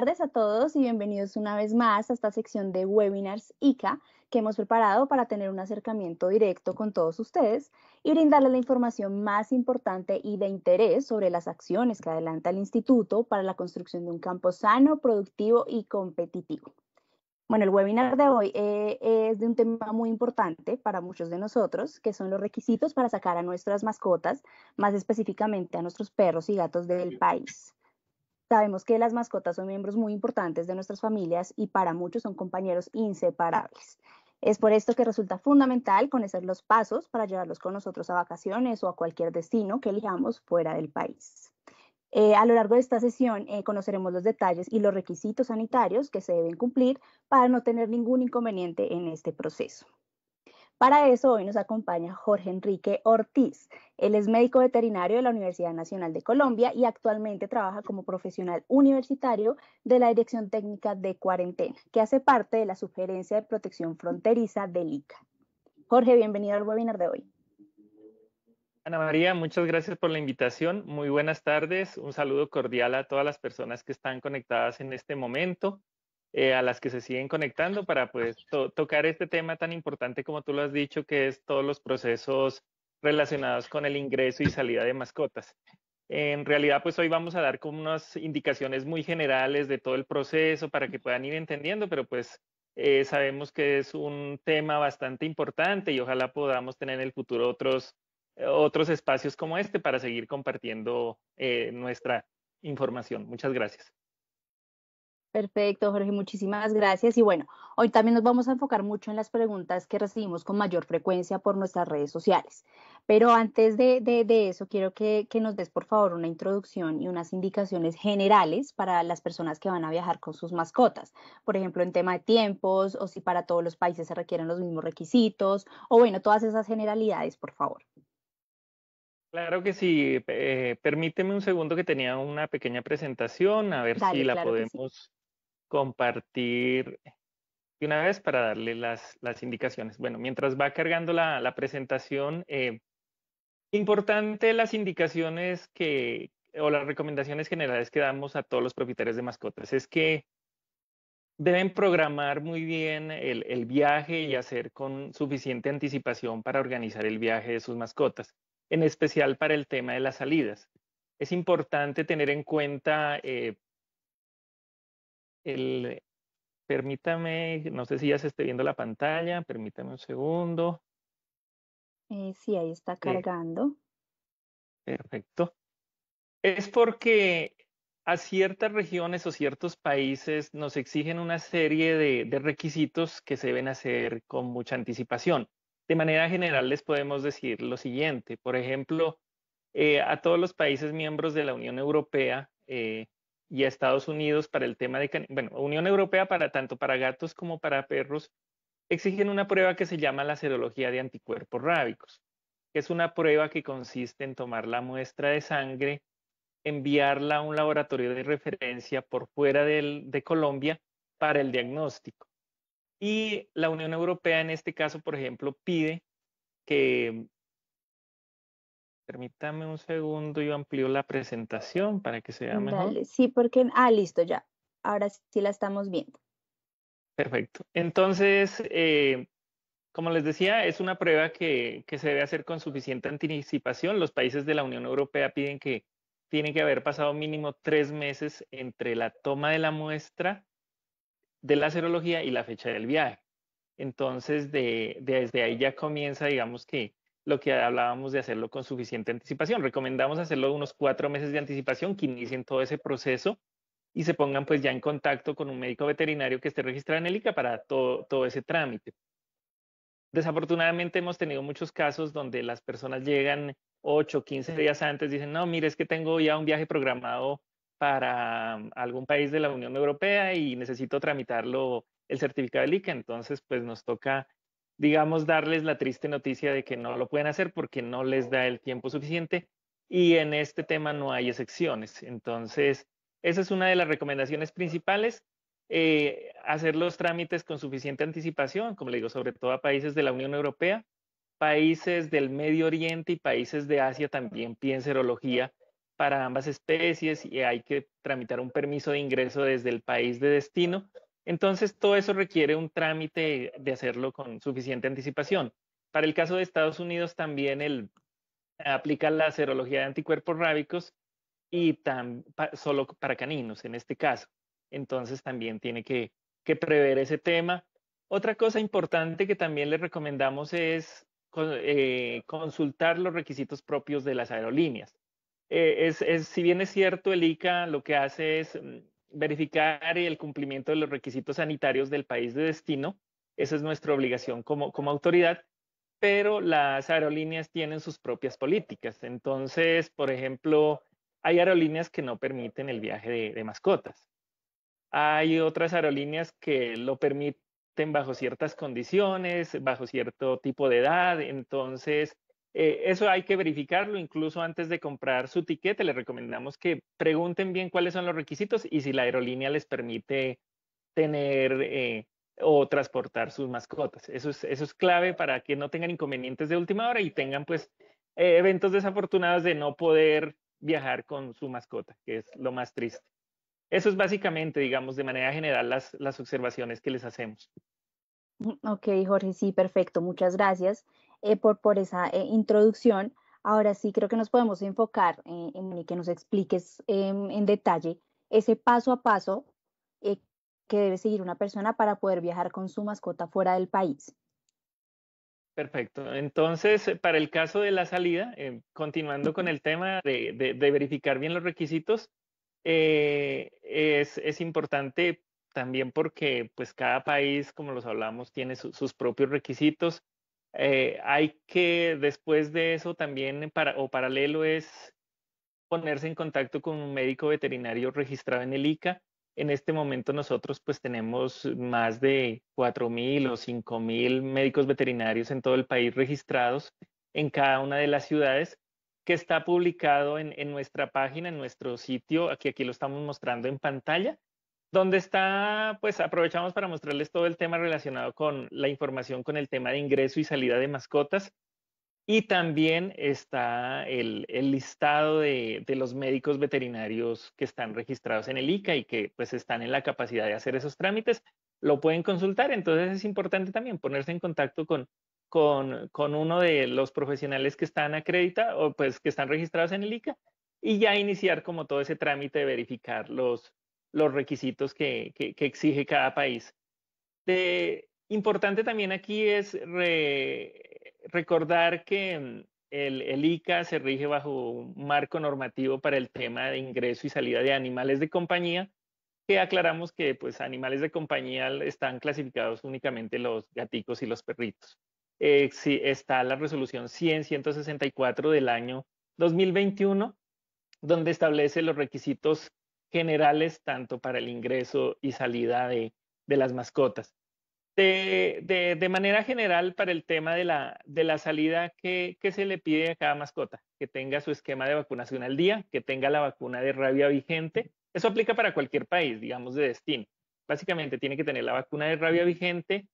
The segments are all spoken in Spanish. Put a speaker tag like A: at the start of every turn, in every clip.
A: tardes a todos y bienvenidos una vez más a esta sección de webinars ICA que hemos preparado para tener un acercamiento directo con todos ustedes y brindarles la información más importante y de interés sobre las acciones que adelanta el instituto para la construcción de un campo sano, productivo y competitivo. Bueno, el webinar de hoy eh, es de un tema muy importante para muchos de nosotros, que son los requisitos para sacar a nuestras mascotas, más específicamente a nuestros perros y gatos del país. Sabemos que las mascotas son miembros muy importantes de nuestras familias y para muchos son compañeros inseparables. Es por esto que resulta fundamental conocer los pasos para llevarlos con nosotros a vacaciones o a cualquier destino que elijamos fuera del país. Eh, a lo largo de esta sesión eh, conoceremos los detalles y los requisitos sanitarios que se deben cumplir para no tener ningún inconveniente en este proceso. Para eso hoy nos acompaña Jorge Enrique Ortiz. Él es médico veterinario de la Universidad Nacional de Colombia y actualmente trabaja como profesional universitario de la Dirección Técnica de Cuarentena, que hace parte de la Sugerencia de Protección Fronteriza del ICA. Jorge, bienvenido al webinar de hoy.
B: Ana María, muchas gracias por la invitación. Muy buenas tardes. Un saludo cordial a todas las personas que están conectadas en este momento. Eh, a las que se siguen conectando para pues tocar este tema tan importante como tú lo has dicho, que es todos los procesos relacionados con el ingreso y salida de mascotas. En realidad, pues hoy vamos a dar como unas indicaciones muy generales de todo el proceso para que puedan ir entendiendo, pero pues eh, sabemos que es un tema bastante importante y ojalá podamos tener en el futuro otros, eh, otros espacios como este para seguir compartiendo nuestra información. Muchas gracias.
A: Perfecto, Jorge, muchísimas gracias. Y bueno, hoy también nos vamos a enfocar mucho en las preguntas que recibimos con mayor frecuencia por nuestras redes sociales. Pero antes de, de, eso, quiero que, nos des, por favor, una introducción y unas indicaciones generales para las personas que van a viajar con sus mascotas. Por ejemplo, en tema de tiempos o si para todos los países se requieren los mismos requisitos o bueno, todas esas generalidades, por favor.
B: Claro que sí. Eh, permíteme un segundo que tenía una pequeña presentación, a ver si la podemos compartir de una vez para darle las, indicaciones. Bueno, mientras va cargando la, presentación, eh, importante las indicaciones que, o las recomendaciones generales que damos a todos los propietarios de mascotas es que deben programar muy bien el, el, viaje y hacer con suficiente anticipación para organizar el viaje de sus mascotas, en especial para el tema de las salidas. Es importante tener en cuenta eh, el, permítame, no sé si ya se esté viendo la pantalla, permítame un segundo.
A: Eh, sí, ahí está eh, cargando.
B: perfecto. Es porque a ciertas regiones o ciertos países nos exigen una serie de, requisitos que se deben hacer con mucha anticipación. De manera general les podemos decir lo siguiente, por ejemplo, eh, a todos los países miembros de la Unión Europea eh, y Estados Unidos para el tema de, bueno, Unión Europea para tanto para gatos como para perros, exigen una prueba que se llama la serología de anticuerpos rábicos, que es una prueba que consiste en tomar la muestra de sangre, enviarla a un laboratorio de referencia por fuera de Colombia para el diagnóstico. Y la Unión Europea en este caso, por ejemplo, pide que Permítame un segundo, yo amplío la presentación para que se vea mejor.
A: sí, porque... Ah, listo, ya. Ahora sí la estamos viendo.
B: Perfecto. Entonces, eh, como les decía, es una prueba que, que, se debe hacer con suficiente anticipación. Los países de la Unión Europea piden que tiene que haber pasado mínimo tres meses entre la toma de la muestra de la serología y la fecha del viaje. Entonces, desde ahí ya comienza, digamos que, lo que hablábamos de hacerlo con suficiente anticipación. Recomendamos hacerlo unos cuatro meses de anticipación, que inicien todo ese proceso y se pongan pues ya en contacto con un médico veterinario que esté registrado en el ICA para todo, todo ese trámite. Desafortunadamente hemos tenido muchos casos donde las personas llegan 8, quince días antes, dicen, no, mire, es que tengo ya un viaje programado para mm, algún país de la Unión Europea y necesito tramitarlo el certificado del ICA, entonces pues nos toca digamos, darles la triste noticia de que no lo pueden hacer porque no les da el tiempo suficiente y en este tema no hay excepciones. Entonces, esa es una de las recomendaciones principales. Eh, hacer los trámites con suficiente anticipación, como le digo, sobre todo a países de la Unión Europea, países del Medio Oriente y países de Asia también piden serología para ambas especies y hay que tramitar un permiso de ingreso desde el país de destino entonces, todo eso requiere un trámite de hacerlo con suficiente anticipación. Para el caso de Estados Unidos, también el, aplica la serología de anticuerpos rábicos y solo para caninos en este caso. Entonces, también tiene que, prever ese tema. Otra cosa importante que también le recomendamos es eh, consultar los requisitos propios de las aerolíneas. Eh, es, si bien es cierto, el ICA lo que hace es mm, verificar el cumplimiento de los requisitos sanitarios del país de destino. Esa es nuestra obligación como, como autoridad, pero las aerolíneas tienen sus propias políticas. Entonces, por ejemplo, hay aerolíneas que no permiten el viaje de, de mascotas. Hay otras aerolíneas que lo permiten bajo ciertas condiciones, bajo cierto tipo de edad. Entonces, eh, eso hay que verificarlo, incluso antes de comprar su tiquete, le recomendamos que pregunten bien cuáles son los requisitos y si la aerolínea les permite tener eh, o transportar sus mascotas. Eso es, eso es clave para que no tengan inconvenientes de última hora y tengan pues eh, eventos desafortunados de no poder viajar con su mascota, que es lo más triste. Eso es básicamente, digamos, de manera general las, las observaciones que les hacemos.
A: Mm, ok, Jorge, sí, perfecto, muchas gracias. Eh, por, esa eh, introducción. Ahora sí creo que nos podemos enfocar y eh, en que nos expliques em, en detalle ese paso a paso que debe seguir una persona para poder viajar con su mascota fuera del país.
B: Perfecto. Entonces, para el caso de la salida, continuando con el tema de, verificar bien los requisitos, es, importante también porque pues cada país, como los hablamos, tiene sus propios requisitos. Eh, hay que, después de eso también, o paralelo, es ponerse en contacto con un médico veterinario registrado en el ICA. En este momento nosotros pues tenemos más de 4.000 o 5.000 médicos veterinarios en todo el país registrados en cada una de las ciudades que está publicado en, en nuestra página, en nuestro sitio, aquí, aquí lo estamos mostrando en pantalla donde está, pues aprovechamos para mostrarles todo el tema relacionado con la información con el tema de ingreso y salida de mascotas. Y también está el, listado de, los médicos veterinarios que están registrados en el ICA y que pues están en la capacidad de hacer esos trámites. Lo pueden consultar, entonces es importante también ponerse en contacto con, con, uno de los profesionales que están acreditados o pues que están registrados en el ICA y ya iniciar como todo ese trámite de verificar los, los requisitos que, exige cada país. Eh, importante también aquí es recordar que mm, el, ICA se rige bajo un marco normativo para el tema de ingreso y salida de animales de compañía, que aclaramos que pues animales de compañía están clasificados únicamente los gaticos y los perritos. Eh, está la resolución 100-164 del año 2021, donde establece los requisitos generales tanto para el ingreso y salida de, las mascotas. De, de, manera general, para el tema de la, de la salida, que ¿qué, se le pide a cada mascota? Que tenga su esquema de vacunación al día, que tenga la vacuna de rabia vigente. Eso aplica para cualquier país, digamos, de destino. Básicamente tiene que tener la vacuna de rabia vigente.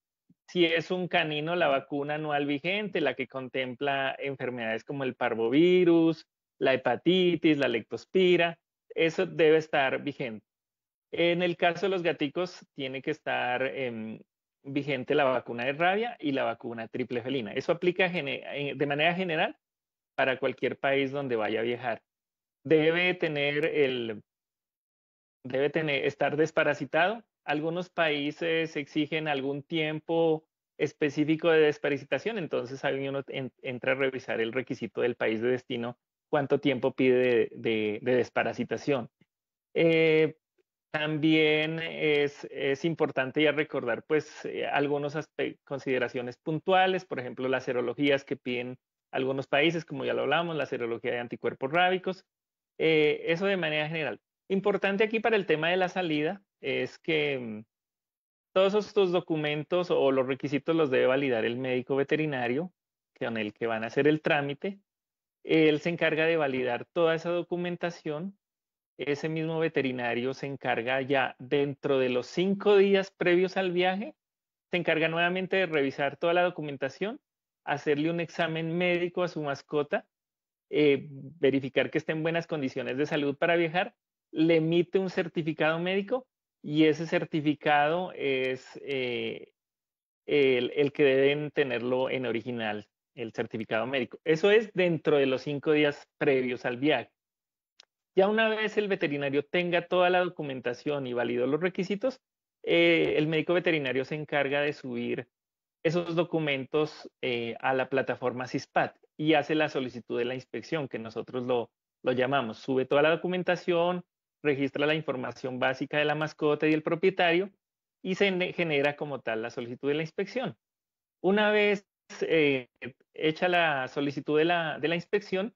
B: Si es un canino, la vacuna anual vigente, la que contempla enfermedades como el parvovirus, la hepatitis, la lectospira, eso debe estar vigente. En el caso de los gaticos, tiene que estar em, vigente la vacuna de rabia y la vacuna triple felina. Eso aplica eh, de manera general para cualquier país donde vaya a viajar. Debe tener el debe tener, estar desparasitado. Algunos países exigen algún tiempo específico de desparasitación, entonces alguien uno entra a revisar el requisito del país de destino cuánto tiempo pide de, de, desparasitación. Eh, también es, importante ya recordar pues eh, algunas consideraciones puntuales, por ejemplo, las serologías que piden algunos países, como ya lo hablamos, la serología de anticuerpos rábicos, eh, eso de manera general. Importante aquí para el tema de la salida es que mm, todos estos documentos o los requisitos los debe validar el médico veterinario con el que van a hacer el trámite. Él se encarga de validar toda esa documentación. Ese mismo veterinario se encarga ya dentro de los cinco días previos al viaje, se encarga nuevamente de revisar toda la documentación, hacerle un examen médico a su mascota, eh, verificar que esté en buenas condiciones de salud para viajar, le emite un certificado médico y ese certificado es eh, el, que deben tenerlo en original el certificado médico. Eso es dentro de los cinco días previos al viaje. Ya una vez el veterinario tenga toda la documentación y validó los requisitos, eh, el médico veterinario se encarga de subir esos documentos eh, a la plataforma CISPAT y hace la solicitud de la inspección, que nosotros lo, lo llamamos. Sube toda la documentación, registra la información básica de la mascota y el propietario y se genera como tal la solicitud de la inspección. Una vez eh, hecha la solicitud de la, de la inspección,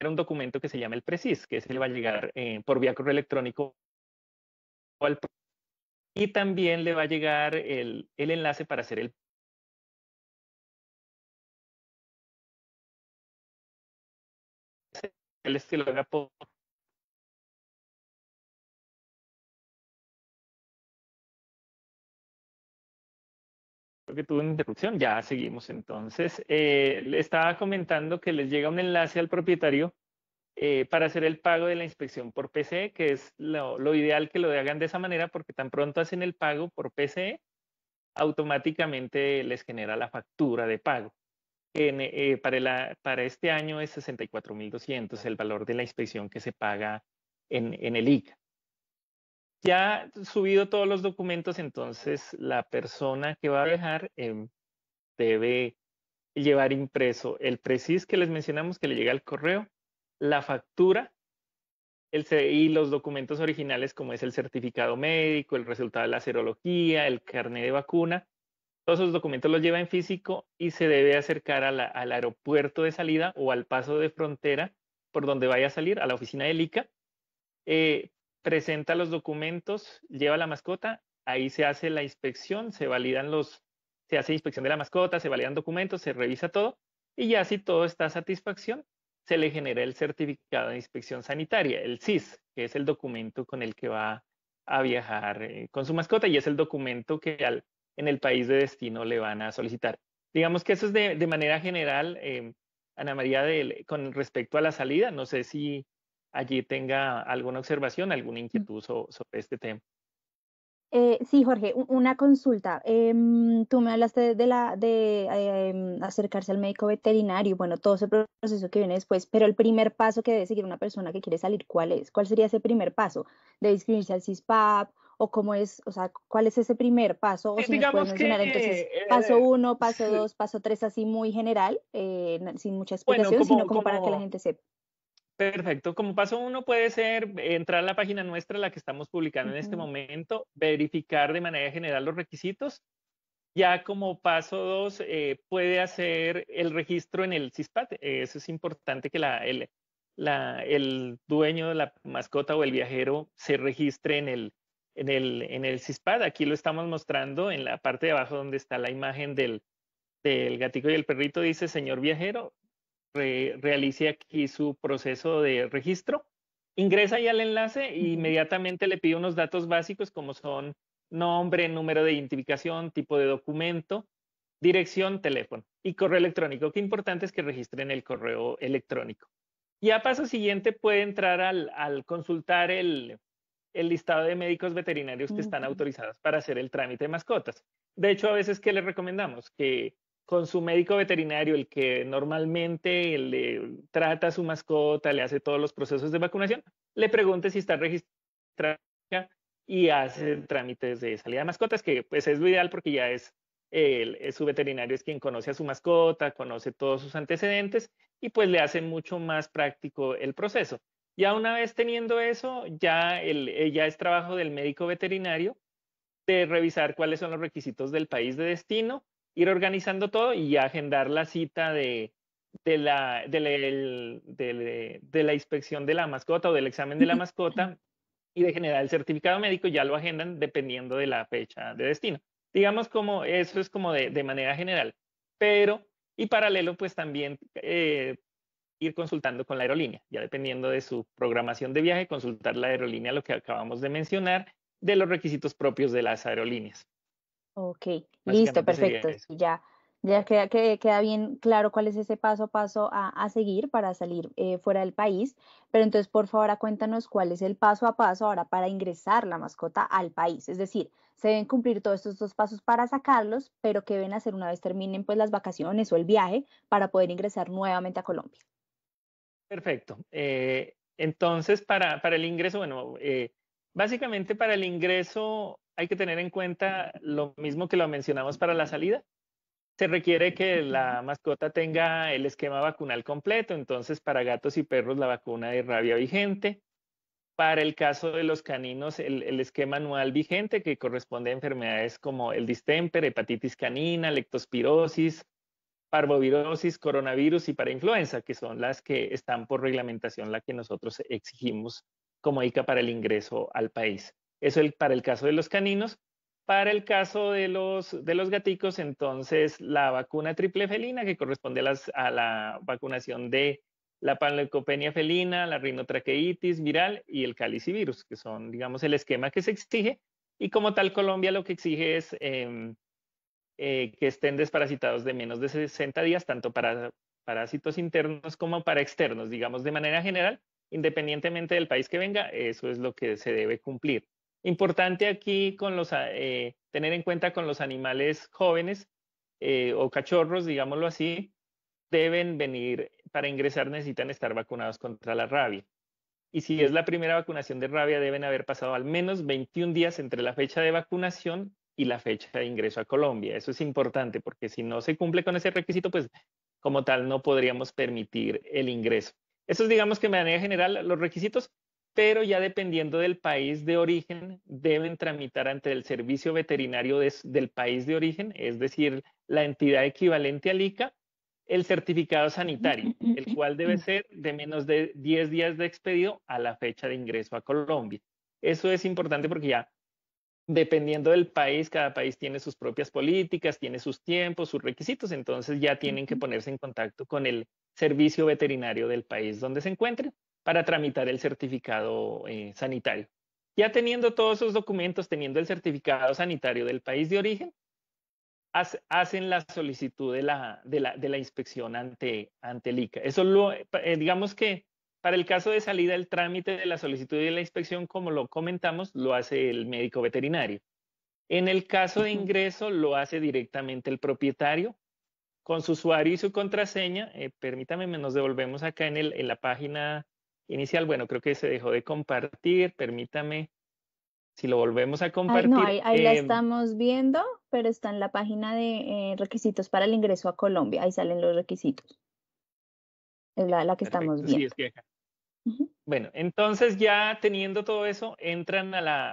B: era un documento que se llama el PRECIS, que se le va a llegar eh, por vía correo electrónico y también le va a llegar el, enlace para hacer el que lo haga por Creo que tuve una interrupción. Ya seguimos entonces. Eh, le estaba comentando que les llega un enlace al propietario eh, para hacer el pago de la inspección por PCE, que es lo, ideal que lo hagan de esa manera, porque tan pronto hacen el pago por PCE, automáticamente les genera la factura de pago. Eh, para, este año es 64.200 el valor de la inspección que se paga en el ICA. Ya subido todos los documentos, entonces la persona que va a viajar em, debe llevar impreso el precis que les mencionamos que le llega al correo, la factura el, y los documentos originales como es el certificado médico, el resultado de la serología, el carnet de vacuna. Todos esos documentos los lleva en físico y se debe acercar al aeropuerto de salida o al paso de frontera por donde vaya a salir, a la oficina del ICA, eh, presenta los documentos, lleva la mascota, ahí se hace la inspección, se validan los, se hace inspección de la mascota, se validan documentos, se revisa todo y ya si todo está a satisfacción, se le genera el certificado de inspección sanitaria, el CIS, que es el documento con el que va a viajar eh, con su mascota y es el documento que al, en el país de destino le van a solicitar. Digamos que eso es de, manera general, eh, Ana María, con respecto a la salida, no sé si allí tenga alguna observación, alguna mm. inquietud sobre este tema.
A: Eh, sí, Jorge, una consulta. Em, tú me hablaste de, la, de em, acercarse al médico veterinario, bueno, todo ese proceso que viene después, pero el primer paso que debe seguir una persona que quiere salir, ¿cuál es? ¿Cuál sería ese primer paso? ¿De inscribirse al CISPAP? ¿O cómo es, o sea, cuál es ese primer paso? O eh, si entonces, eh, paso uno, paso dos, paso tres, así muy general, sin mucha explicación, sino como para que la gente sepa.
B: Perfecto. Como paso uno puede ser entrar a la página nuestra, la que estamos publicando en este momento, verificar de manera general los requisitos. Ya como paso dos, eh, puede hacer el registro en el CISPAT. Eso es importante que el, dueño de la mascota o el viajero se registre en el, en el, CISPAD. Aquí lo estamos mostrando en la parte de abajo donde está la imagen del, del gatico y el perrito. Dice, señor viajero, realice aquí su proceso de registro. Ingresa ahí al enlace e inmediatamente le pide unos datos básicos como son nombre, número de identificación, tipo de documento, dirección, teléfono y correo electrónico. Qué importante es que registren el correo electrónico. Y a paso siguiente puede entrar al, consultar el, listado de médicos veterinarios que están autorizados para hacer el trámite de mascotas. De hecho, a veces, que le recomendamos? Que con su médico veterinario, el que normalmente le trata a su mascota, le hace todos los procesos de vacunación, le pregunte si está registrada y hace trámites de salida de mascotas, que pues es lo ideal porque ya es, su veterinario es quien conoce a su mascota, conoce todos sus antecedentes y pues le hace mucho más práctico el proceso. Ya una vez teniendo eso, ya, el, eh, ya es trabajo del médico veterinario de revisar cuáles son los requisitos del país de destino ir organizando todo y agendar la cita de, la, de, la, inspección de la mascota o del examen de la mascota y de generar el certificado médico, ya lo agendan dependiendo de la fecha de destino. Digamos como eso es como de, manera general, pero y paralelo pues también eh, ir consultando con la aerolínea, ya dependiendo de su programación de viaje, consultar la aerolínea, lo que acabamos de mencionar, de los requisitos propios de las aerolíneas.
A: Ok, listo, perfecto. Ya, ya queda, queda, bien claro cuál es ese paso a paso a, seguir para salir eh, fuera del país. Pero entonces, por favor, cuéntanos cuál es el paso a paso ahora para ingresar la mascota al país. Es decir, se deben cumplir todos estos dos pasos para sacarlos, pero ¿qué deben hacer una vez terminen pues, las vacaciones o el viaje para poder ingresar nuevamente a Colombia?
B: Perfecto. Eh, entonces, para, para, el ingreso, bueno, eh, básicamente para el ingreso hay que tener en cuenta lo mismo que lo mencionamos para la salida. Se requiere que la mascota tenga el esquema vacunal completo, entonces para gatos y perros la vacuna de rabia vigente. Para el caso de los caninos, el, esquema anual vigente que corresponde a enfermedades como el distemper, hepatitis canina, lectospirosis, parvovirosis, coronavirus y para influenza, que son las que están por reglamentación, la que nosotros exigimos como ICA para el ingreso al país. Eso el, para el caso de los caninos. Para el caso de los, de gaticos, entonces la vacuna triple felina que corresponde a, la vacunación de la panleucopenia felina, la rinotraqueitis viral y el calicivirus, que son, digamos, el esquema que se exige. Y como tal, Colombia lo que exige es em, eh, que estén desparasitados de menos de 60 días, tanto para parásitos internos como para externos, digamos, de manera general, independientemente del país que venga, eso es lo que se debe cumplir. Importante aquí con los, eh, tener en cuenta con los animales jóvenes eh, o cachorros, digámoslo así, deben venir, para ingresar necesitan estar vacunados contra la rabia. Y si es la primera vacunación de rabia, deben haber pasado al menos 21 días entre la fecha de vacunación y la fecha de ingreso a Colombia. Eso es importante porque si no se cumple con ese requisito, pues como tal no podríamos permitir el ingreso. Eso es, digamos que de manera general los requisitos pero ya dependiendo del país de origen, deben tramitar ante el servicio veterinario del país de origen, es decir, la entidad equivalente al ICA, el certificado sanitario, el cual debe ser de menos de 10 días de expedido a la fecha de ingreso a Colombia. Eso es importante porque ya dependiendo del país, cada país tiene sus propias políticas, tiene sus tiempos, sus requisitos, entonces ya tienen que ponerse en contacto con el servicio veterinario del país donde se encuentren para tramitar el certificado eh, sanitario. Ya teniendo todos esos documentos, teniendo el certificado sanitario del país de origen, hacen la solicitud de la, de la, de la inspección ante, ante el ICA. Eso lo, eh, eh, digamos que para el caso de salida, el trámite de la solicitud y de la inspección, como lo comentamos, lo hace el médico veterinario. En el caso de ingreso, lo hace directamente el propietario con su usuario y su contraseña. permítame, nos devolvemos acá en, el, en la página inicial. Bueno, creo que se dejó de compartir. Permítame si lo volvemos a compartir. no, ahí, la em,
A: estamos viendo, pero está en la página de eh, requisitos para el ingreso a Colombia. Ahí salen los requisitos. Es la, que estamos viendo. Sí, es
B: que Bueno, entonces ya teniendo todo eso, entran a la,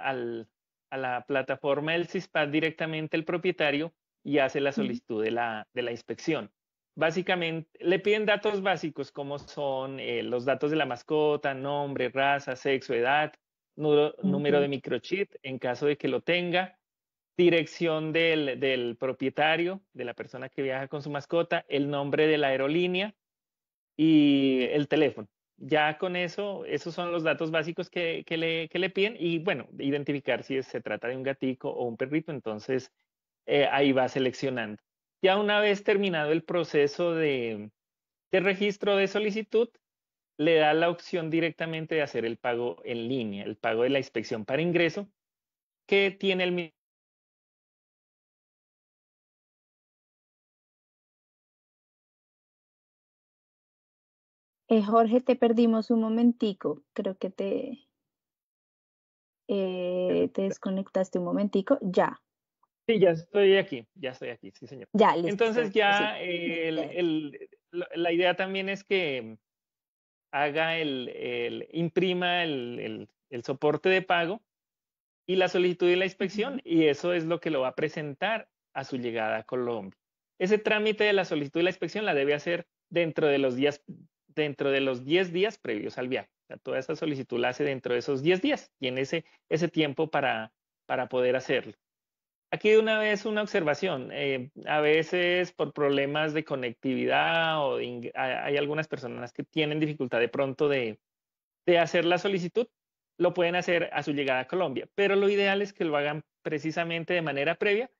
B: a la plataforma del CISPAD directamente el propietario y hace la solicitud de, la, de la inspección básicamente le piden datos básicos como son eh, los datos de la mascota, nombre, raza, sexo, edad, número, de microchip en caso de que lo tenga, dirección del, propietario, de la persona que viaja con su mascota, el nombre de la aerolínea y el teléfono. Ya con eso, esos son los datos básicos que, le, piden y bueno, identificar si se trata de un gatico o un perrito, entonces eh, ahí va seleccionando. Ya una vez terminado el proceso de, registro de solicitud, le da la opción directamente de hacer el pago en línea, el pago de la inspección para ingreso, que tiene el mismo eh, Jorge, te perdimos un momentico. Creo que te,
A: eh, te eh, desconectaste un momentico. Ya.
B: Sí, ya estoy aquí, ya estoy aquí, sí, señor. Entonces ya eh, la idea también es que haga el, imprima el, soporte de pago y la solicitud de la inspección y eso es lo que lo va a presentar a su llegada a Colombia. Ese trámite de la solicitud de la inspección la debe hacer dentro de los días dentro de los 10 días previos al viaje. toda esa solicitud la hace dentro de esos 10 días. Tiene ese, ese tiempo para, para poder hacerlo. Aquí de una vez una observación. Eh, a veces por problemas de conectividad o hay algunas personas que tienen dificultad de pronto de, hacer la solicitud, lo pueden hacer a su llegada a Colombia, pero lo ideal es que lo hagan precisamente de manera previa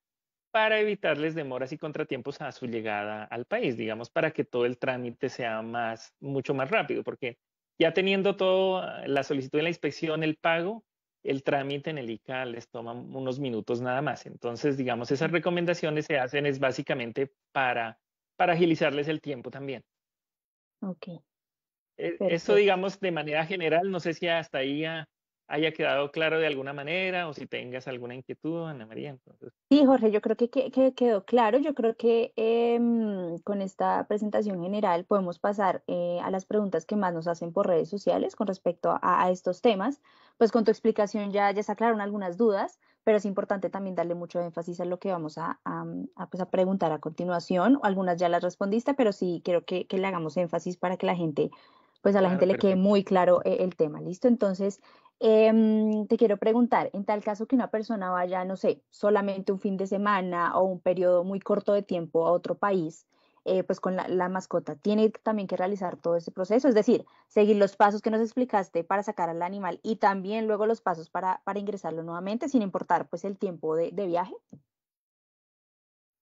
B: para evitarles demoras y contratiempos a su llegada al país, digamos, para que todo el trámite sea más, mucho más rápido, porque ya teniendo todo, la solicitud de la inspección, el pago, el trámite en el ICA les toma unos minutos nada más. Entonces, digamos, esas recomendaciones se hacen es básicamente para, para agilizarles el tiempo también. Ok. E, eso, digamos, de manera general, no sé si hasta ahí haya quedado claro de alguna manera o si tengas alguna inquietud, Ana María.
A: Sí, Jorge, yo creo que, quedó claro. Yo creo que em, con esta presentación general podemos pasar eh, a las preguntas que más nos hacen por redes sociales con respecto a, estos temas. Pues con tu explicación ya, ya se aclararon algunas dudas, pero es importante también darle mucho énfasis a lo que vamos a, pues a preguntar a continuación. Algunas ya las respondiste, pero sí quiero que, le hagamos énfasis para que la gente pues a la gente le quede muy claro eh, el tema, ¿listo? Entonces, Em, te quiero preguntar, en tal caso que una persona vaya, no sé, solamente un fin de semana o un periodo muy corto de tiempo a otro país, eh, pues con la, mascota, tiene también que realizar todo ese proceso, es decir, seguir los pasos que nos explicaste para sacar al animal y también luego los pasos para, ingresarlo nuevamente, sin importar pues el tiempo de, viaje.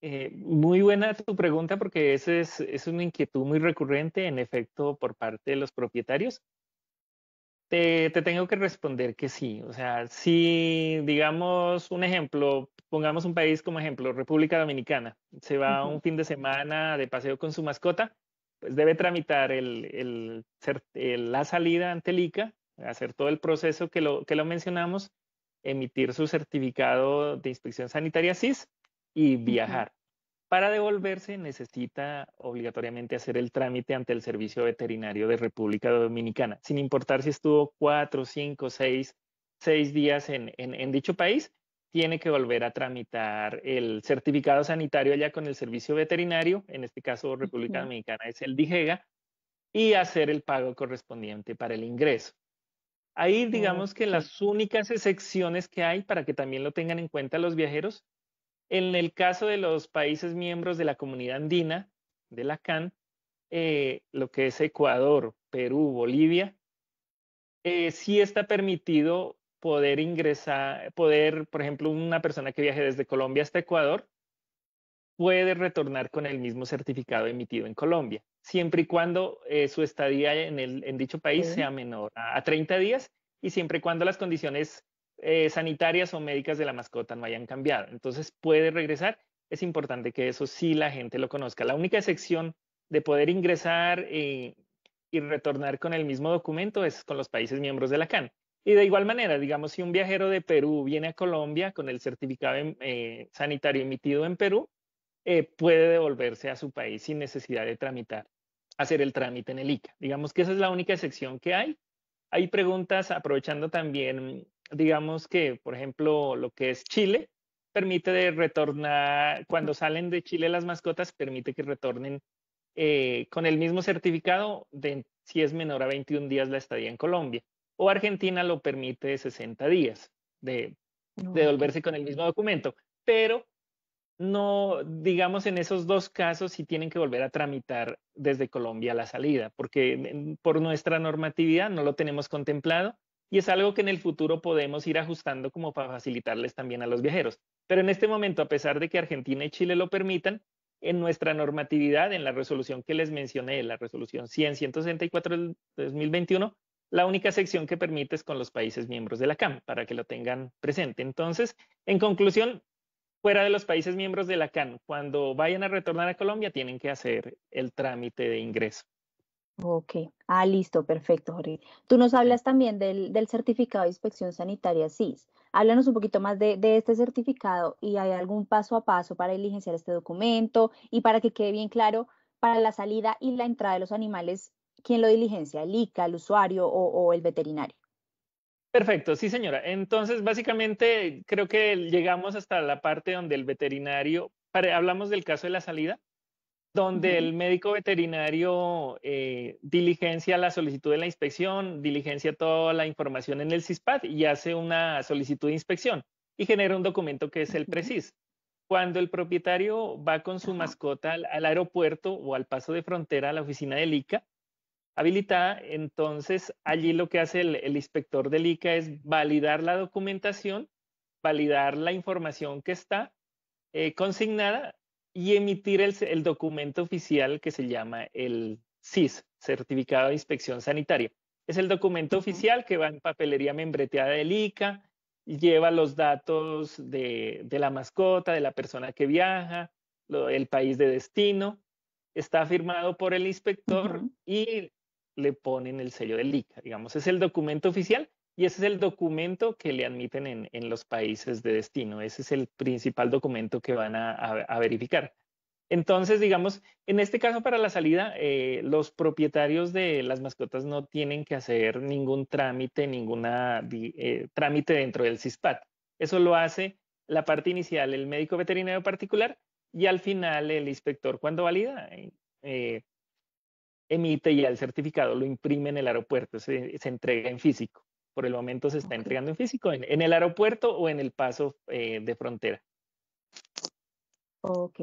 B: Eh, muy buena tu pregunta porque esa es, es una inquietud muy recurrente, en efecto, por parte de los propietarios. Te, tengo que responder que sí. O sea, si digamos un ejemplo, pongamos un país como ejemplo, República Dominicana, se va a un fin de semana de paseo con su mascota, pues debe tramitar el, la salida ante el ICA, hacer todo el proceso que lo, que lo mencionamos, emitir su certificado de inspección sanitaria CIS y viajar. Para devolverse necesita obligatoriamente hacer el trámite ante el Servicio Veterinario de República Dominicana, sin importar si estuvo cuatro, cinco, seis, seis días en, dicho país, tiene que volver a tramitar el certificado sanitario allá con el servicio veterinario, en este caso República Dominicana es el DIGEGA, y hacer el pago correspondiente para el ingreso. Ahí digamos que las únicas excepciones que hay para que también lo tengan en cuenta los viajeros en el caso de los países miembros de la comunidad andina, de la CAN, eh, lo que es Ecuador, Perú, Bolivia, eh, sí está permitido poder ingresar, poder, por ejemplo, una persona que viaje desde Colombia hasta Ecuador puede retornar con el mismo certificado emitido en Colombia, siempre y cuando eh, su estadía en, dicho país sea menor a, a 30 días y siempre y cuando las condiciones eh, sanitarias o médicas de la mascota no hayan cambiado. Entonces puede regresar. Es importante que eso sí la gente lo conozca. La única excepción de poder ingresar eh, y retornar con el mismo documento es con los países miembros de la CAN. Y de igual manera, digamos, si un viajero de Perú viene a Colombia con el certificado em, eh, sanitario emitido en Perú, puede devolverse a su país sin necesidad de tramitar, hacer el trámite en el ICA. Digamos que esa es la única excepción que hay. Hay preguntas, aprovechando también digamos que, por ejemplo, lo que es Chile, permite de retornar, cuando salen de Chile las mascotas, permite que retornen eh, con el mismo certificado de si es menor a 21 días la estadía en Colombia. O Argentina lo permite de 60 días de, devolverse con el mismo documento. Pero no, digamos, en esos dos casos si tienen que volver a tramitar desde Colombia la salida, porque por nuestra normatividad no lo tenemos contemplado y es algo que en el futuro podemos ir ajustando como para facilitarles también a los viajeros. Pero en este momento, a pesar de que Argentina y Chile lo permitan, en nuestra normatividad, en la resolución que les mencioné, la resolución 100-164 del 2021, la única sección que permite es con los países miembros de la CAM, para que lo tengan presente. Entonces, en conclusión, fuera de los países miembros de la CAN, cuando vayan a retornar a Colombia, tienen que hacer el trámite de ingreso.
A: Ok, ah, listo, perfecto, Jorge. Tú nos hablas también del, certificado de inspección sanitaria SIS. Háblanos un poquito más de, este certificado y hay algún paso a paso para diligenciar este documento y para que quede bien claro para la salida y la entrada de los animales, ¿quién lo diligencia? ¿El ICA, el usuario o, o el veterinario?
B: Perfecto, sí señora. Entonces, básicamente creo que llegamos hasta la parte donde el veterinario, hablamos del caso de la salida, donde el médico veterinario eh, diligencia la solicitud de la inspección, diligencia toda la información en el CISPAT y hace una solicitud de inspección y genera un documento que es el PRECIS. Cuando el propietario va con su mascota al, aeropuerto o al paso de frontera a la oficina del ICA, habilitada, entonces allí lo que hace el, inspector del ICA es validar la documentación, validar la información que está eh, consignada y emitir el, documento oficial que se llama el CIS, Certificado de Inspección Sanitaria. Es el documento oficial que va en papelería membreteada del ICA, lleva los datos de, la mascota, de la persona que viaja, el país de destino, está firmado por el inspector y le ponen el sello del ICA. Digamos, es el documento oficial y ese es el documento que le admiten en, en los países de destino. Ese es el principal documento que van a, a, verificar. Entonces, digamos, en este caso para la salida, eh, los propietarios de las mascotas no tienen que hacer ningún trámite, ninguna eh, trámite dentro del CISPAT. Eso lo hace la parte inicial, el médico veterinario particular, y al final el inspector cuando valida, eh, emite ya el certificado, lo imprime en el aeropuerto, se entrega en físico por el momento se está entregando en físico, en, el aeropuerto o en el paso eh, de frontera.
A: Ok,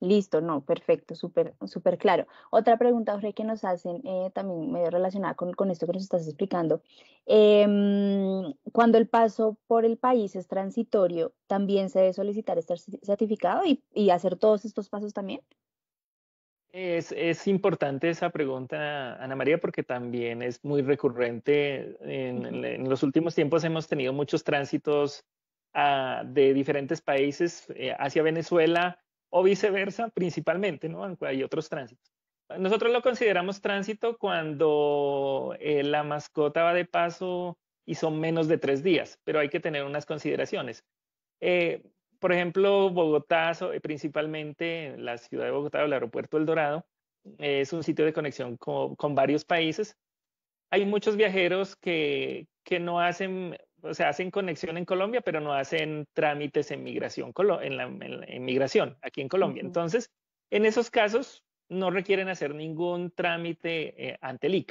A: listo, no, perfecto, súper super claro. Otra
B: pregunta, Jorge, que nos hacen
A: eh, también medio relacionada con, esto que nos estás explicando. Em, cuando el paso por el país es transitorio, ¿también se debe solicitar estar certificado y hacer todos estos pasos también?
B: Es, importante esa pregunta, Ana María, porque también es muy recurrente. En, los últimos tiempos hemos tenido muchos tránsitos ah, de diferentes países eh, hacia Venezuela o viceversa, principalmente, ¿no? Aunque hay otros tránsitos. Nosotros lo consideramos tránsito cuando eh, la mascota va de paso y son menos de tres días, pero hay que tener unas consideraciones. Eh, por ejemplo, Bogotá, eh, principalmente la ciudad de Bogotá o el aeropuerto El Dorado, eh, es un sitio de conexión con, varios países. Hay muchos viajeros que, que, no hacen, o sea, hacen conexión en Colombia, pero no hacen trámites en migración, en, la, en, migración aquí en Colombia. Entonces, en esos casos, no requieren hacer ningún trámite eh, ante el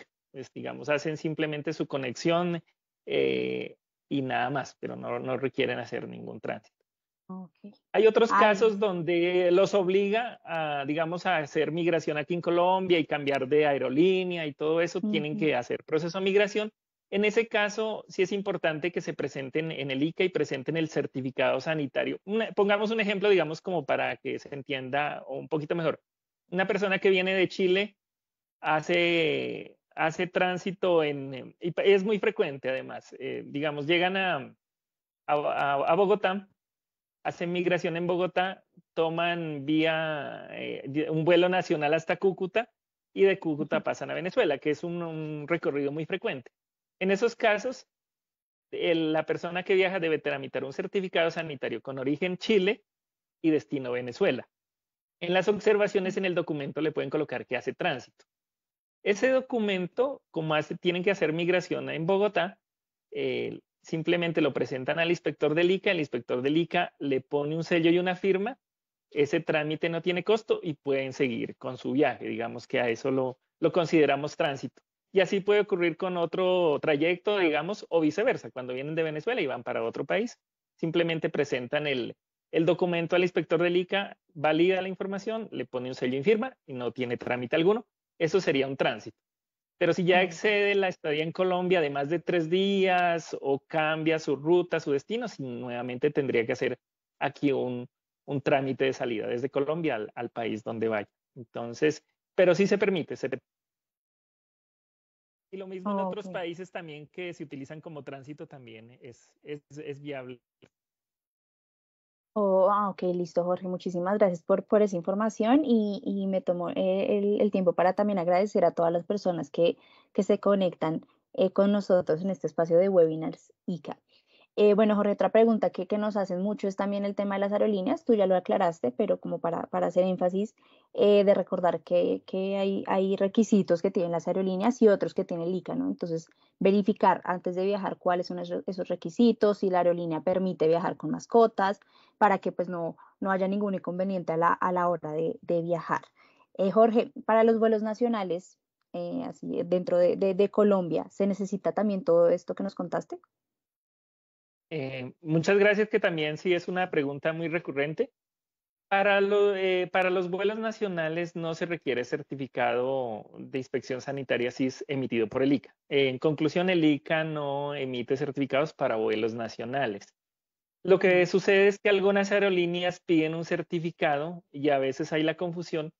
B: digamos, hacen simplemente su conexión y nada más, pero no, no requieren hacer ningún tránsito. Hay otros ah, casos donde los obliga a, digamos, a hacer migración aquí en Colombia y cambiar de aerolínea y todo eso, tienen que hacer proceso de migración. En ese caso, sí es importante que se presenten en el ICA y presenten el certificado sanitario. pongamos un ejemplo, digamos, como para que se entienda un poquito mejor. Una persona que viene de Chile hace, hace tránsito en, es muy frecuente además, eh, digamos, llegan a, a Bogotá hacen migración en Bogotá, toman vía eh, un vuelo nacional hasta Cúcuta y de Cúcuta pasan a Venezuela, que es un, recorrido muy frecuente. En esos casos, la persona que viaja debe tramitar un certificado sanitario con origen Chile y destino Venezuela. En las observaciones en el documento le pueden colocar que hace tránsito. Ese documento, como hace, tienen que hacer migración en Bogotá, simplemente lo presentan al inspector del ICA, el inspector del ICA le pone un sello y una firma, ese trámite no tiene costo y pueden seguir con su viaje, digamos que a eso lo, consideramos tránsito. Y así puede ocurrir con otro trayecto, digamos, o viceversa, cuando vienen de Venezuela y van para otro país, simplemente presentan el, el documento al inspector del ICA, valida la información, le pone un sello y firma y no tiene trámite alguno. Eso sería un tránsito. Pero si ya excede la estadía en Colombia de más de tres días o cambia su ruta, su destino, nuevamente tendría que hacer aquí un, trámite de salida desde Colombia al, país donde vaya. Entonces, pero sí se permite. Y lo mismo en otros países también que se utilizan como tránsito también es, es viable.
A: Oh, ah, ok, listo, Jorge. Muchísimas gracias por, por esa información y, y me tomo eh, el, tiempo para también agradecer a todas las personas que, que se conectan eh, con nosotros en este espacio de webinars ICA. Eh, bueno, Jorge, otra pregunta que, que, nos hacen mucho es también el tema de las aerolíneas. Tú ya lo aclaraste, pero como para, para hacer énfasis eh, de recordar que, que hay, hay, requisitos que tienen las aerolíneas y otros que tiene el ICA, ¿no? Entonces, verificar antes de viajar cuáles son esos requisitos, si la aerolínea permite viajar con mascotas, para que pues no, no haya ningún inconveniente a la, a la hora de, de viajar. Eh, Jorge, para los vuelos nacionales, así dentro de, de, de Colombia, ¿se necesita también todo esto que nos contaste?
B: Eh, muchas gracias, que también sí es una pregunta muy recurrente. Para, eh, los vuelos nacionales no se requiere certificado de inspección sanitaria es emitido por el ICA. En conclusión, el ICA no emite certificados para vuelos nacionales. Lo que sucede es que algunas aerolíneas piden un certificado y a veces hay la confusión,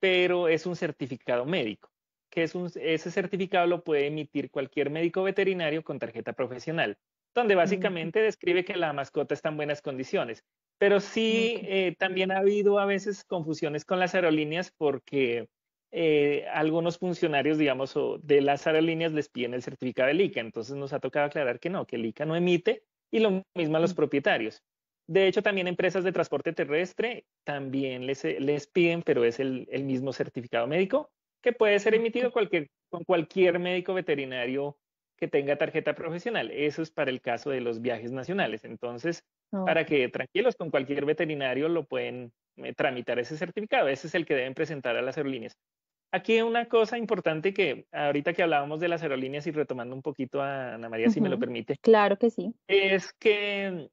B: pero es un certificado médico, que ese certificado lo puede emitir cualquier médico veterinario con tarjeta profesional donde básicamente describe que la mascota está en buenas condiciones. Pero sí, eh, también ha habido a veces confusiones con las aerolíneas porque eh, algunos funcionarios, digamos, de las aerolíneas les piden el certificado de ICA. Entonces nos ha tocado aclarar que no, que el ICA no emite y lo mismo a los propietarios. De hecho, también empresas de transporte terrestre también eh, les, piden, pero es el, el mismo certificado médico que puede ser emitido con cualquier médico veterinario que tenga tarjeta profesional. Eso es para el caso de los viajes nacionales. Entonces, para que tranquilos, con cualquier veterinario lo pueden eh, tramitar ese certificado. Ese es el que deben presentar a las aerolíneas. Aquí una cosa importante que ahorita que hablábamos de las aerolíneas y retomando un poquito a Ana María, si me lo permite.
A: Claro que sí.
B: Es que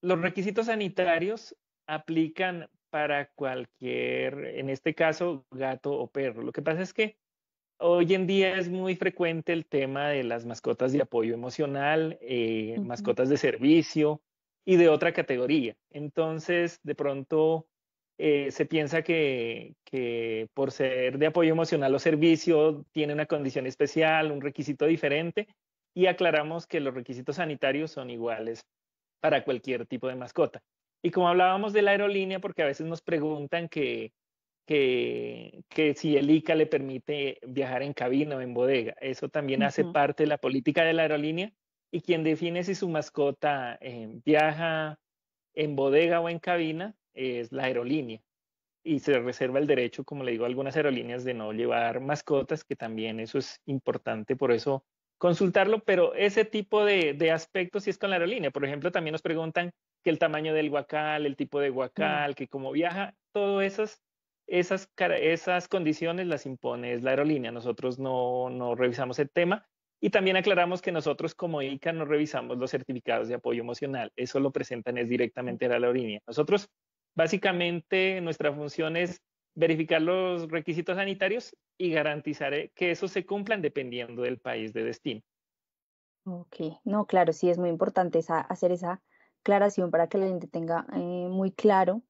B: los requisitos sanitarios aplican para cualquier, en este caso, gato o perro. Lo que pasa es que Hoy en día es muy frecuente el tema de las mascotas de apoyo emocional, eh, mascotas de servicio y de otra categoría. Entonces, de pronto eh, se piensa que, por ser de apoyo emocional o servicio tiene una condición especial, un requisito diferente, y aclaramos que los requisitos sanitarios son iguales para cualquier tipo de mascota. Y como hablábamos de la aerolínea, porque a veces nos preguntan que que, si el ICA le permite viajar en cabina o en bodega. Eso también hace parte de la política de la aerolínea y quien define si su mascota eh, viaja en bodega o en cabina es la aerolínea. Y se reserva el derecho, como le digo a algunas aerolíneas, de no llevar mascotas, que también eso es importante, por eso consultarlo, pero ese tipo de, aspectos si es con la aerolínea. Por ejemplo, también nos preguntan que el tamaño del guacal, el tipo de guacal, que cómo viaja, todo esas esas, condiciones las impone es la aerolínea. Nosotros no, no revisamos el tema y también aclaramos que nosotros como ICA no revisamos los certificados de apoyo emocional. Eso lo presentan es directamente a la aerolínea. Nosotros básicamente nuestra función es verificar los requisitos sanitarios y garantizar eh, que esos se cumplan dependiendo del país de destino.
A: Ok, no, claro, sí es muy importante hacer esa aclaración para que la gente tenga eh, muy claro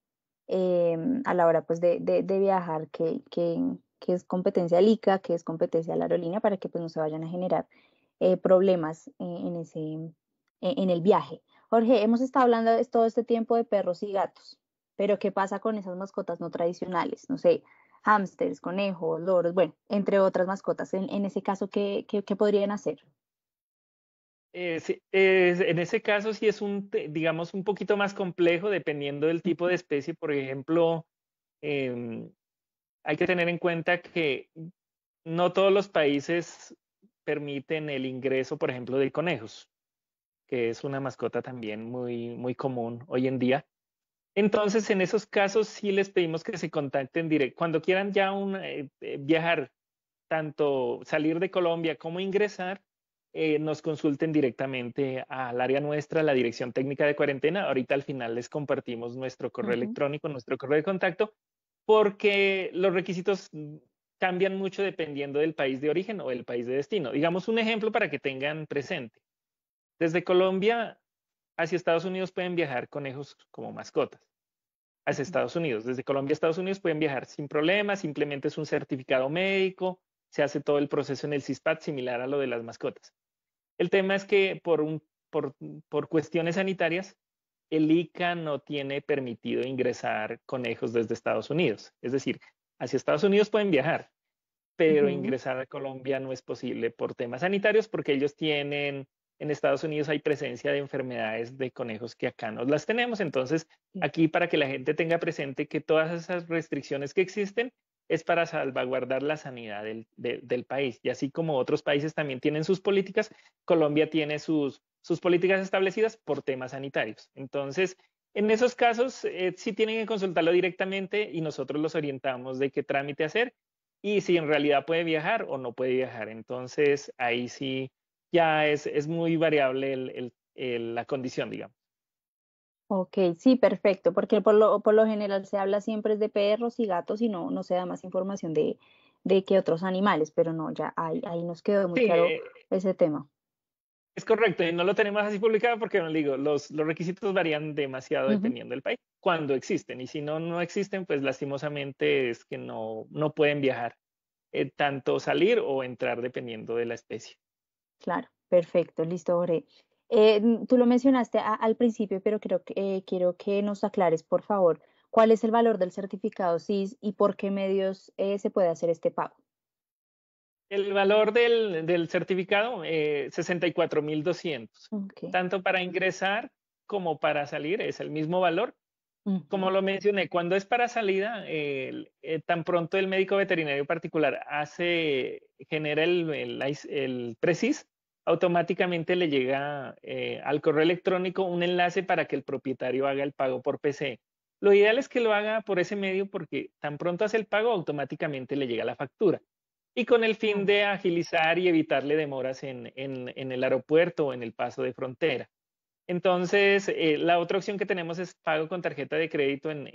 A: eh, a la hora pues, de, de, viajar, que, que, que, es competencia al ICA, que es competencia a la aerolínea, para que pues, no se vayan a generar eh, problemas en, ese, en el viaje. Jorge, hemos estado hablando de todo este tiempo de perros y gatos, pero ¿qué pasa con esas mascotas no tradicionales? No sé, hámsters, conejos, loros, bueno, entre otras mascotas. En, ese caso, ¿qué, qué podrían hacer?
B: Eh, es, en ese caso sí es un, digamos, un poquito más complejo dependiendo del tipo de especie. Por ejemplo, em, hay que tener en cuenta que no todos los países permiten el ingreso, por ejemplo, de conejos, que es una mascota también muy, muy común hoy en día. Entonces, en esos casos sí les pedimos que se contacten directo. Cuando quieran ya un, eh, eh, viajar, tanto salir de Colombia como ingresar, eh, nos consulten directamente al área nuestra, la dirección técnica de cuarentena. Ahorita al final les compartimos nuestro correo electrónico, nuestro correo de contacto, porque los requisitos mm, cambian mucho dependiendo del país de origen o el país de destino. Digamos un ejemplo para que tengan presente. Desde Colombia hacia Estados Unidos pueden viajar conejos como mascotas. Hacia Estados Unidos. Desde Colombia a Estados Unidos pueden viajar sin problema, simplemente es un certificado médico, se hace todo el proceso en el CISPAT similar a lo de las mascotas. El tema es que por, cuestiones sanitarias, el ICA no tiene permitido ingresar conejos desde Estados Unidos. Es decir, hacia Estados Unidos pueden viajar, pero ingresar a Colombia no es posible por temas sanitarios porque ellos tienen, en Estados Unidos hay presencia de enfermedades de conejos que acá no las tenemos. Entonces, aquí para que la gente tenga presente que todas esas restricciones que existen es para salvaguardar la sanidad del, país. Y así como otros países también tienen sus políticas, Colombia tiene sus, sus políticas establecidas por temas sanitarios. Entonces, en esos casos, eh, sí tienen que consultarlo directamente y nosotros los orientamos de qué trámite hacer y si en realidad puede viajar o no puede viajar. Entonces, ahí sí ya es, muy variable la condición, digamos.
A: Ok, sí, perfecto, porque por lo, por lo general se habla siempre de perros y gatos y no, no se da más información de, que otros animales, pero no, ya ahí, ahí nos quedó muy claro eh, ese tema.
B: Es correcto, y no lo tenemos así publicado porque, digo, los, los requisitos varían demasiado dependiendo del país, cuando existen, y si no, no existen, pues lastimosamente es que no, no pueden viajar, eh, tanto salir o entrar dependiendo de la especie.
A: Claro, perfecto, listo, Jorge. Eh, tú lo mencionaste al principio, pero creo que, eh, quiero que nos aclares, por favor, cuál es el valor del certificado SIS y por qué medios eh, se puede hacer este pago.
B: El valor del, del certificado, 64,200. Tanto para ingresar como para salir, es el mismo valor. Como lo mencioné, cuando es para salida, tan pronto el médico veterinario particular hace, genera el, el, el, el PRECIS, automáticamente le llega eh, al correo electrónico un enlace para que el propietario haga el pago por PC. E. Lo ideal es que lo haga por ese medio porque tan pronto hace el pago, automáticamente le llega la factura. Y con el fin de agilizar y evitarle demoras en, el aeropuerto o en el paso de frontera. Entonces, eh, la otra opción que tenemos es pago con tarjeta de crédito en,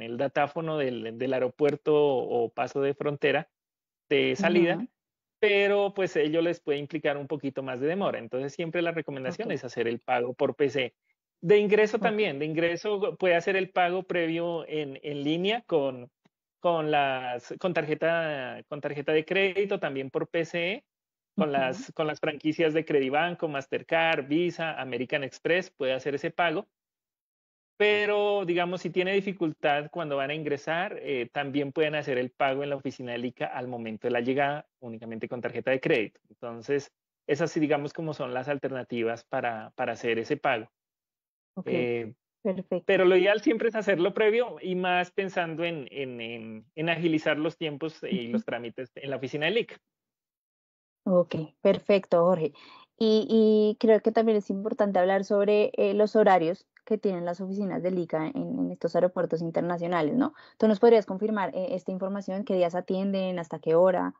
B: el datáfono del, aeropuerto o paso de frontera de salida pero pues ello les puede implicar un poquito más de demora. Entonces siempre la recomendación es hacer el pago por PC. De ingreso también, de ingreso puede hacer el pago previo en, línea con, con, las, con, tarjeta, con tarjeta de crédito, también por PC, e, con, las, con las franquicias de Credibanco, Mastercard, Visa, American Express, puede hacer ese pago. Pero, digamos, si tiene dificultad cuando van a ingresar, eh, también pueden hacer el pago en la oficina del ICA al momento de la llegada, únicamente con tarjeta de crédito. Entonces, esas sí, digamos, como son las alternativas para, para hacer ese pago. Okay, eh, perfecto. Pero lo ideal siempre es hacerlo previo y más pensando en, en, en agilizar los tiempos y los trámites en la oficina del ICA.
A: Ok, perfecto, Jorge. Y, creo que también es importante hablar sobre eh, los horarios que tienen las oficinas de ICA en, estos aeropuertos internacionales, ¿no? ¿Tú nos podrías confirmar eh, esta información? ¿Qué días atienden? ¿Hasta qué hora?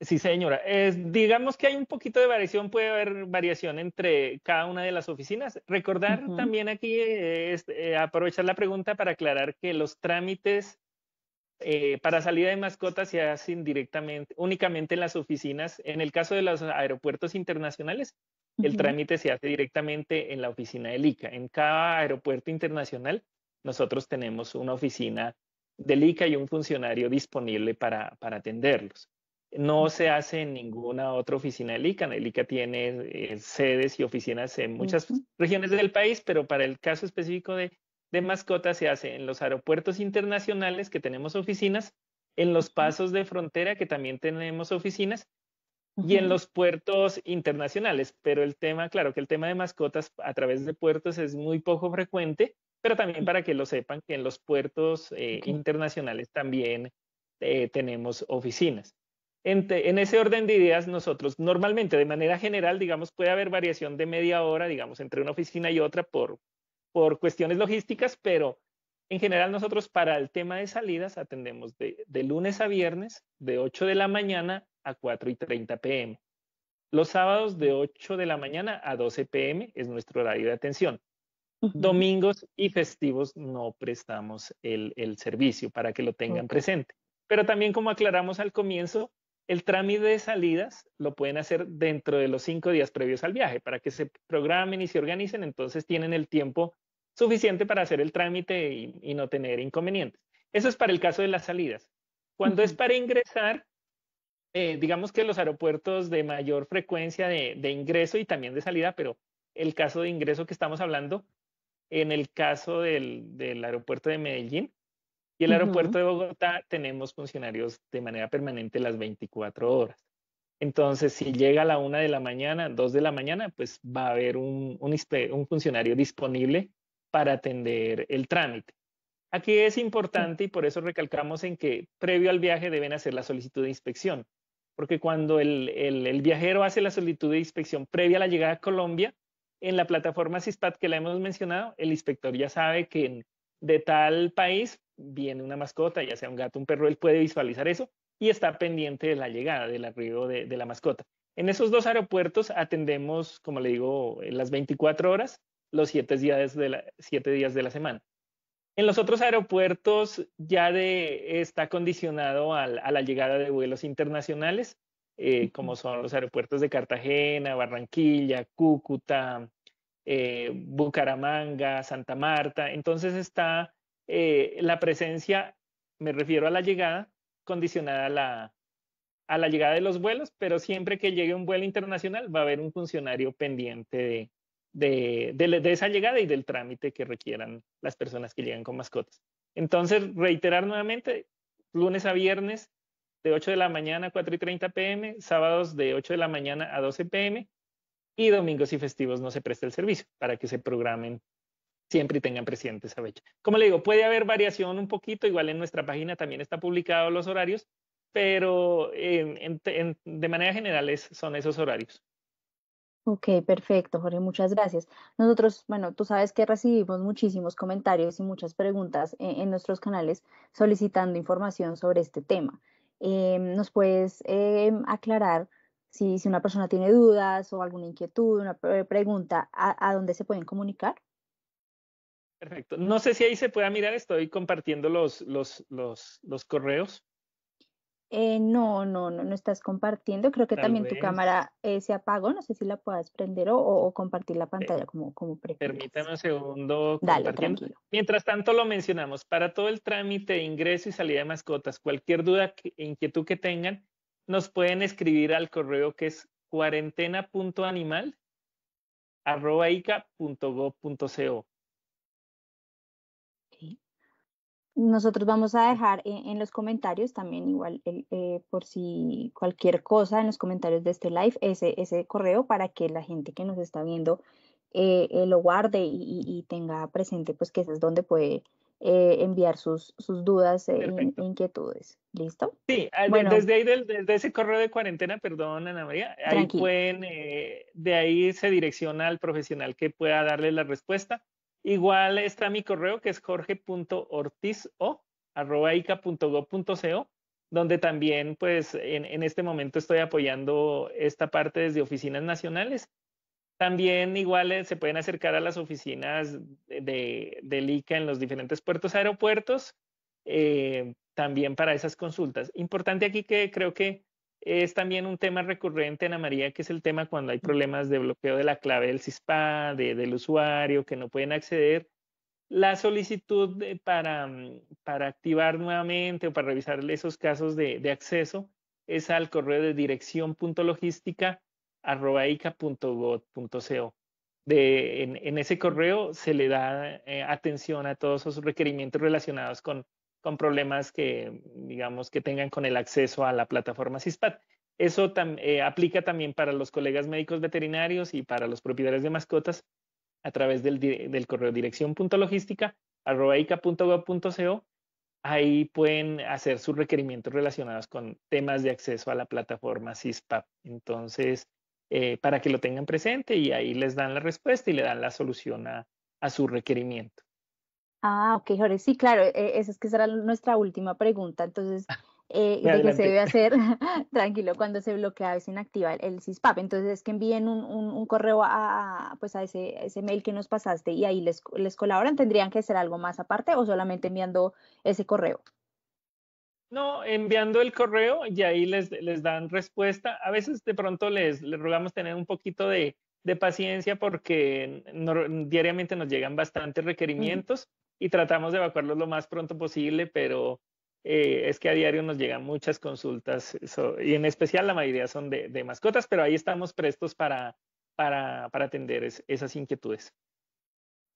B: Sí, señora. digamos que hay un poquito de variación, puede haber variación entre cada una de las oficinas. Recordar también aquí, eh, aprovechar la pregunta para aclarar que los trámites eh, para salida de mascotas se hacen directamente, únicamente en las oficinas. En el caso de los aeropuertos internacionales, el trámite se hace directamente en la oficina del ICA. En cada aeropuerto internacional, nosotros tenemos una oficina del ICA y un funcionario disponible para, para atenderlos. No se hace en ninguna otra oficina del ICA. El ICA tiene eh, sedes y oficinas en muchas regiones del país, pero para el caso específico de de mascotas se hace en los aeropuertos internacionales que tenemos oficinas, en los pasos de frontera que también tenemos oficinas y en los puertos internacionales. Pero el tema, claro que el tema de mascotas a través de puertos es muy poco frecuente, pero también mm. para que lo sepan que en los puertos eh, internacionales también eh, tenemos oficinas. En, en, ese orden de ideas, nosotros normalmente, de manera general, digamos, puede haber variación de media hora, digamos, entre una oficina y otra por por cuestiones logísticas, pero en general nosotros para el tema de salidas atendemos de, lunes a viernes, de 8 de la mañana a 4 y 30 pm. Los sábados de 8 de la mañana a 12 pm es nuestro horario de atención. Domingos y festivos no prestamos el, servicio para que lo tengan presente. Pero también como aclaramos al comienzo, el trámite de salidas lo pueden hacer dentro de los cinco días previos al viaje para que se programen y se organicen, entonces tienen el tiempo suficiente para hacer el trámite y, no tener inconvenientes. Eso es para el caso de las salidas. Cuando es para ingresar, eh, digamos que los aeropuertos de mayor frecuencia de, ingreso y también de salida, pero el caso de ingreso que estamos hablando, en el caso del, aeropuerto de Medellín, y el aeropuerto de Bogotá tenemos funcionarios de manera permanente las 24 horas. Entonces, si llega a la una de la mañana, dos de la mañana, pues va a haber un, un, funcionario disponible para atender el trámite. Aquí es importante y por eso recalcamos en que previo al viaje deben hacer la solicitud de inspección, porque cuando el, el, el viajero hace la solicitud de inspección previa a la llegada a Colombia, en la plataforma CISPAT que la hemos mencionado, el inspector ya sabe que de tal país viene una mascota, ya sea un gato, un perro, él puede visualizar eso y está pendiente de la llegada, del arribo de, la mascota. En esos dos aeropuertos atendemos, como le digo, las 24 horas, los 7 días de la, siete días de la semana. En los otros aeropuertos ya de, está condicionado a, la llegada de vuelos internacionales, eh, como son los aeropuertos de Cartagena, Barranquilla, Cúcuta, eh, Bucaramanga, Santa Marta. Entonces está eh, la presencia, me refiero a la llegada, condicionada a la, llegada de los vuelos, pero siempre que llegue un vuelo internacional va a haber un funcionario pendiente de, de, esa llegada y del trámite que requieran las personas que llegan con mascotas. Entonces, reiterar nuevamente, lunes a viernes de 8 de la mañana a 4 y 30 pm, sábados de 8 de la mañana a 12 pm y domingos y festivos no se presta el servicio para que se programen siempre tengan presente esa fecha. Como le digo, puede haber variación un poquito, igual en nuestra página también está publicados los horarios, pero de manera general son esos horarios.
A: Ok, perfecto, Jorge, muchas gracias. Nosotros, bueno, tú sabes que recibimos muchísimos comentarios y muchas preguntas en, nuestros canales solicitando información sobre este tema. Em, ¿Nos puedes em, aclarar si, una persona tiene dudas o alguna inquietud, una eh, pregunta, a dónde se pueden comunicar?
B: Perfecto. No sé si ahí se pueda mirar, estoy compartiendo los, los, los, correos.
A: Eh, no, no, no, no estás
B: compartiendo.
A: Creo que también tu cámara eh, se apagó. No sé si la puedas prender o, compartir la eh, pantalla
B: como, como Permítame un segundo. Dale, tranquilo. Mientras tanto, lo mencionamos. Para todo el trámite de ingreso y salida de mascotas, cualquier duda e inquietud que tengan, nos pueden escribir al correo que es cuarentena.animal.ica.gov.co.
A: Nosotros vamos a dejar en, los comentarios también igual eh, por si cualquier cosa en los comentarios de este live, ese, ese correo para que la gente que nos está viendo eh, eh, lo guarde y, tenga presente pues que ese es donde puede enviar sus, dudas e inquietudes. ¿Listo? Sí, ah, desde ahí,
B: del, desde ese correo de cuarentena, perdón Ana María, ahí pueden, de ahí se direcciona al profesional que pueda darle la respuesta Igual está mi correo que es jorge.ortizo arroba donde también pues en, este momento estoy apoyando esta parte desde oficinas nacionales. También igual eh, se pueden acercar a las oficinas de, de del ICA en los diferentes puertos, aeropuertos, eh, también para esas consultas. Importante aquí que creo que es también un tema recurrente, Ana María, que es el tema cuando hay problemas de bloqueo de la clave del CISPA, del usuario, que no pueden acceder. La solicitud para, mm, para activar nuevamente o para revisar esos casos de, acceso es al correo de dirección.logística.ica.gov.co. En, en ese correo se le da eh, atención a todos esos requerimientos relacionados con con problemas que, digamos, que tengan con el acceso a la plataforma CISPAT. Eso eh, aplica también para los colegas médicos veterinarios y para los propietarios de mascotas a través del, del correo arrobaica.gov.co. Ahí pueden hacer sus requerimientos relacionados con temas de acceso a la plataforma CISPAP. Entonces, eh, para que lo tengan presente y ahí les dan la respuesta y le dan la solución a su requerimiento.
A: Ah, ok, Jorge, sí, claro, e-, esa es que será nuestra última pregunta, entonces, ah, eh,
B: qué se debe hacer,
A: tranquilo, cuando se bloquea o se inactiva el, CISPAP, entonces es que envíen un, correo a, pues a ese, ese, mail que nos pasaste y ahí les, colaboran, ¿tendrían que ser algo más aparte o solamente enviando ese correo?
B: No, enviando el correo y ahí les, dan respuesta. A veces de pronto les, rogamos tener un poquito de, paciencia porque diariamente nos llegan bastantes requerimientos y tratamos de evacuarlos lo más pronto posible, pero eh, es que a diario nos llegan muchas consultas y en especial la mayoría son de, mascotas, pero ahí estamos prestos para, para, para atender esas inquietudes.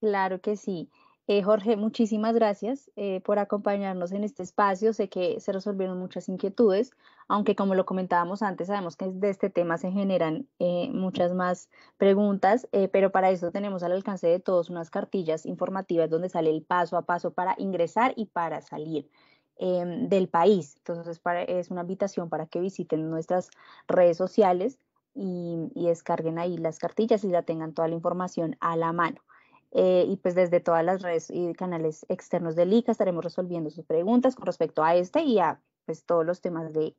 A: Claro que sí. Eh, Jorge, muchísimas gracias eh, por acompañarnos en este espacio. Sé que se resolvieron muchas inquietudes, aunque como lo comentábamos antes, sabemos que de este tema se generan eh, muchas más preguntas, pero para eso tenemos al alcance de todos unas cartillas informativas donde sale el paso a paso para ingresar y para salir em, del país. Entonces es una invitación para que visiten nuestras redes sociales y, descarguen ahí las cartillas y la tengan toda la información a la mano. Eh, y pues desde todas las redes y canales externos del ICA estaremos resolviendo sus preguntas con respecto a este y a pues, todos los temas de,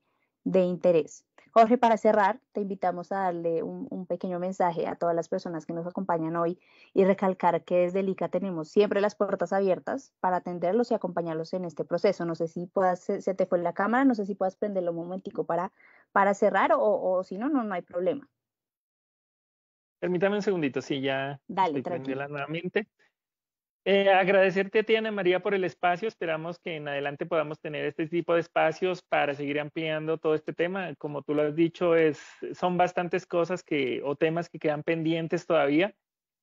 A: interés. Jorge, para cerrar, te invitamos a darle un, pequeño mensaje a todas las personas que nos acompañan hoy y recalcar que desde el ICA tenemos siempre las puertas abiertas para atenderlos y acompañarlos en este proceso. No sé si se, te fue la cámara, no sé si puedas prenderlo un momentico para, para cerrar o, o si no, no, no hay problema.
B: Permítame un segundito, sí, ya Dale, nuevamente. Eh, agradecerte a ti, Ana María, por el espacio. Esperamos que en adelante podamos tener este tipo de espacios para seguir ampliando todo este tema. Como tú lo has dicho, es, son bastantes cosas que, o temas que quedan pendientes todavía.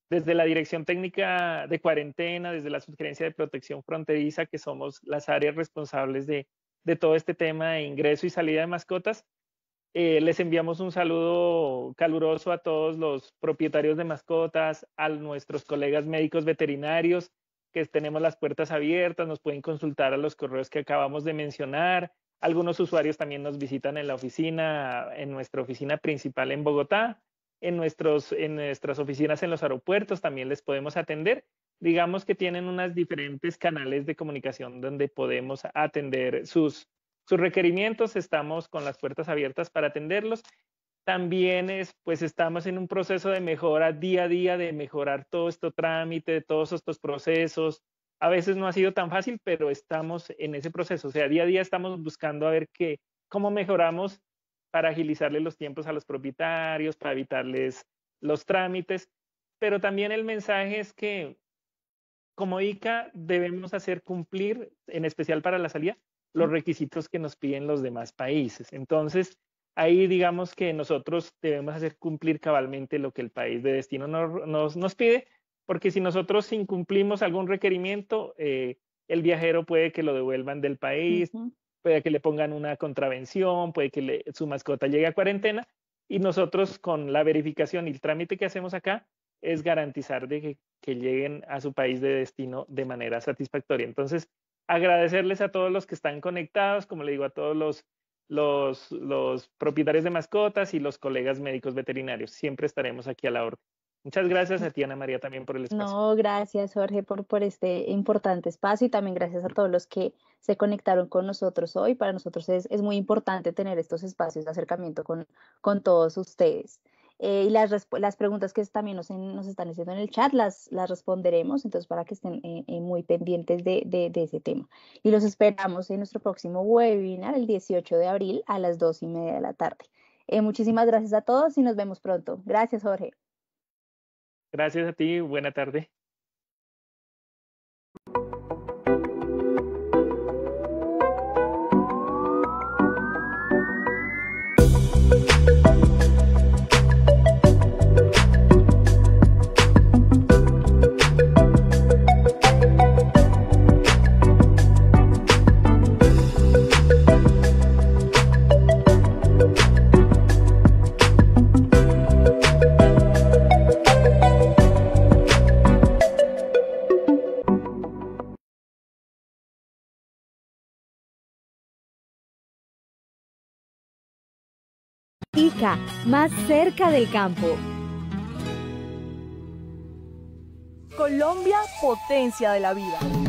B: Desde la dirección técnica de cuarentena, desde la sugerencia de protección fronteriza, que somos las áreas responsables de todo este tema de ingreso y salida de mascotas, eh, les enviamos un saludo caluroso a todos los propietarios de mascotas, a nuestros colegas médicos veterinarios, que tenemos las puertas abiertas, nos pueden consultar a los correos que acabamos de mencionar. Algunos usuarios también nos visitan en la oficina, en nuestra oficina principal en Bogotá, en, nuestros, en nuestras oficinas en los aeropuertos también les podemos atender. Digamos que tienen unas diferentes canales de comunicación donde podemos atender sus sus requerimientos, estamos con las puertas abiertas para atenderlos. También es, pues estamos en un proceso de mejora día a día, de mejorar todo este trámite, todos estos procesos. A veces no ha sido tan fácil, pero estamos en ese proceso. O sea, día a día estamos buscando a ver qué, cómo mejoramos para agilizarle los tiempos a los propietarios, para evitarles los trámites. Pero también el mensaje es que como ICA debemos hacer cumplir, en especial para la salida, los requisitos que nos piden los demás países. Entonces, ahí digamos que nosotros debemos hacer cumplir cabalmente lo que el país de destino nos, nos, pide, porque si nosotros incumplimos algún requerimiento, eh, el viajero puede que lo devuelvan del país, puede que le pongan una contravención, puede que su mascota llegue a cuarentena, y nosotros con la verificación y el trámite que hacemos acá es garantizar de que lleguen a su país de destino de manera satisfactoria. Entonces, agradecerles a todos los que están conectados, como le digo, a todos los, los, los propietarios de mascotas y los colegas médicos veterinarios. Siempre estaremos aquí a la orden. Muchas gracias a ti, María, también por el espacio.
A: No, gracias, Jorge, por, por este importante espacio y también gracias a todos los que se conectaron con nosotros hoy. Para nosotros es, es muy importante tener estos espacios de acercamiento con, con todos ustedes. Eh, y las, las preguntas que también nos, están haciendo en el chat las, las responderemos, entonces para que estén eh, eh, muy pendientes de, ese tema. Y los esperamos en nuestro próximo webinar el 18 de abril a las 2 y media de la tarde. muchísimas gracias a todos y nos vemos pronto. Gracias, Jorge.
B: Gracias a ti, buena tarde.
A: más cerca del campo.
B: Colombia, potencia de la vida.